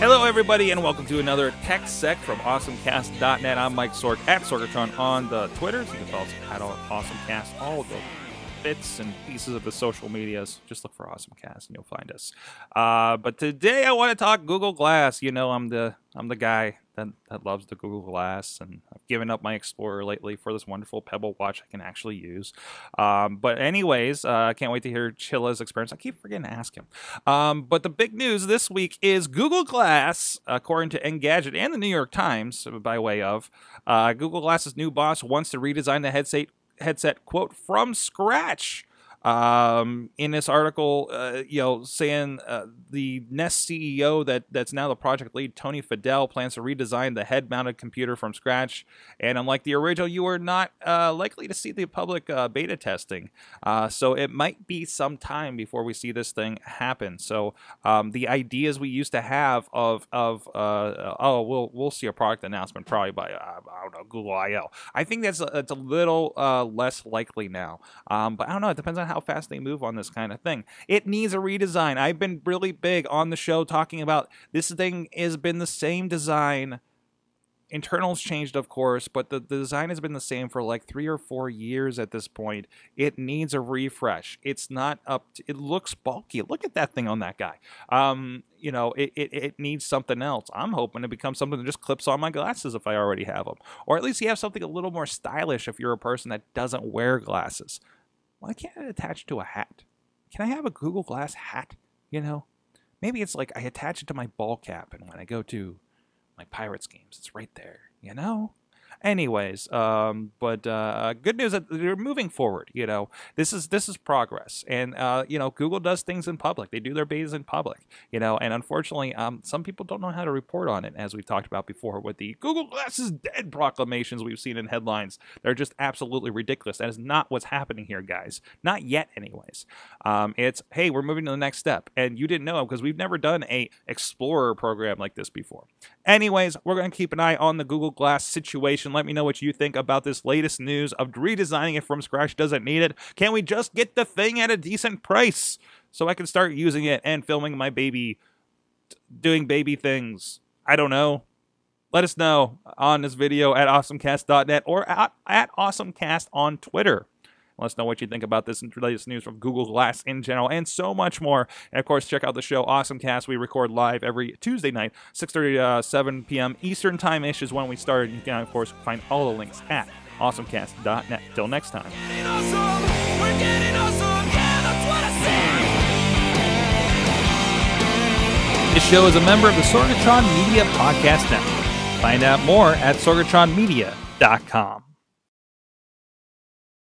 Hello, everybody, and welcome to another Tech Sec from AwesomeCast.net. I'm Mike Sork at Sorgatron on the Twitter. So you can follow us at AwesomeCast. All the bits and pieces of the social medias. Just look for AwesomeCast and you'll find us. Uh, but today, I want to talk Google Glass. You know, I'm the I'm the guy that, that loves the Google Glass, and I've given up my Explorer lately for this wonderful Pebble watch I can actually use. Um, but anyways, uh, I uh, can't wait to hear Chilla's experience. I keep forgetting to ask him. Um, but the big news this week is Google Glass, according to Engadget and the New York Times, by way of uh, Google Glass's new boss wants to redesign the headset headset quote from scratch um, in this article, uh, you know, saying uh, the Nest CEO that that's now the project lead, Tony Fidel, plans to redesign the head-mounted computer from scratch. And unlike the original, you are not uh, likely to see the public uh, beta testing. Uh, so it might be some time before we see this thing happen. So um, the ideas we used to have of of uh, oh we'll we'll see a product announcement probably by I don't know Google I/O. I think that's a, it's a little less likely now. Um, but I don't know. It depends on how fast they move on this kind of thing. It needs a redesign. I've been really big on the show talking about this thing has been the same design. Internals changed, of course, but the, the design has been the same for like three or four years at this point. It needs a refresh. It's not up. To, it looks bulky. Look at that thing on that guy. Um, you know, it, it, it needs something else. I'm hoping it becomes something that just clips on my glasses if I already have them, or at least you have something a little more stylish if you're a person that doesn't wear glasses. Why can't it attach to a hat? Can I have a Google Glass hat? You know, maybe it's like I attach it to my ball cap, and when I go to my Pirates games, it's right there. You know, Anyways, um, but uh, uh, good news that they're moving forward. You know, this is this is progress, and uh, you know, Google does things in public. They do their betas in public. You know, and unfortunately, um, some people don't know how to report on it, as we've talked about before with the Google Glass is dead proclamations we've seen in headlines. They're just absolutely ridiculous. That is not what's happening here, guys. Not yet, anyways. Um, it's hey, we're moving to the next step, and you didn't know because we've never done a Explorer program like this before. Anyways, we're going to keep an eye on the Google Glass situation and let me know what you think about this latest news of redesigning it from scratch. Doesn't need it. Can we just get the thing at a decent price so I can start using it and filming my baby, doing baby things? I don't know. Let us know on this video at awesomecast.net or at, at awesomecast on Twitter. Let us know what you think about this and latest news from Google Glass in general and so much more. And of course, check out the show Awesome Cast. We record live every Tuesday night, 6:30 to uh, 7 p.m. Eastern time ish is when we start. You can of course find all the links at awesomecast.net. Till next time. This show is a member of the Sorgatron Media Podcast Network. Find out more at sorgatronmedia.com.